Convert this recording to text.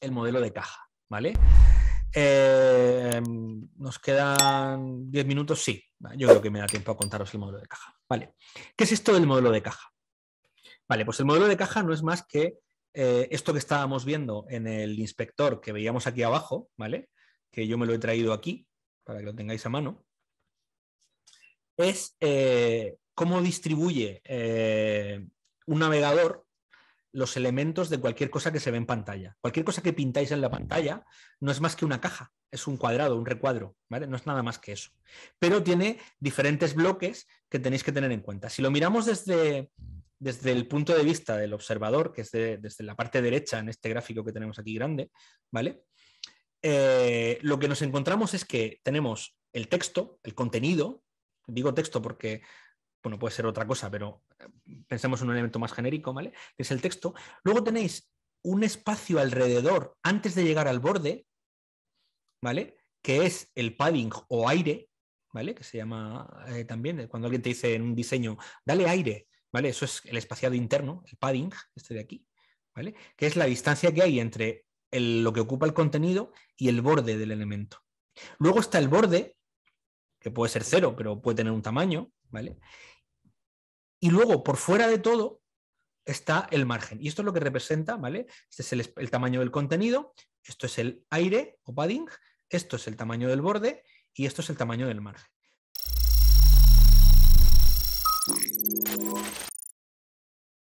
el modelo de caja, ¿vale? Eh, nos quedan 10 minutos, sí. Yo creo que me da tiempo a contaros el modelo de caja. Vale. ¿Qué es esto del modelo de caja? Vale, pues el modelo de caja no es más que eh, esto que estábamos viendo en el inspector que veíamos aquí abajo, ¿vale? Que yo me lo he traído aquí para que lo tengáis a mano. Es eh, cómo distribuye un navegador los elementos de cualquier cosa que se ve en pantalla. Cualquier cosa que pintáis en la pantalla no es más que una caja, es un cuadrado, un recuadro, ¿vale? No es nada más que eso. Pero tiene diferentes bloques que tenéis que tener en cuenta. Si lo miramos desde, desde el punto de vista del observador, que es desde la parte derecha en este gráfico que tenemos aquí grande, ¿vale? Eh, lo que nos encontramos es que tenemos el texto, el contenido, digo texto porque bueno, puede ser otra cosa, pero eh, pensemos en un elemento más genérico, ¿vale? Que es el texto. Luego tenéis un espacio alrededor antes de llegar al borde, ¿vale? Que es el padding o aire, ¿vale? Que se llama eh, también, eh, cuando alguien te dice en un diseño, dale aire, ¿vale? Eso es el espaciado interno, el padding, este de aquí, ¿vale? Que es la distancia que hay entre lo que ocupa el contenido y el borde del elemento. Luego está el borde, que puede ser cero, pero puede tener un tamaño, ¿vale? Y luego, por fuera de todo, está el margen. Y esto es lo que representa, ¿vale? Este es el, el, tamaño del contenido, esto es el aire o padding, esto es el tamaño del borde y esto es el tamaño del margen.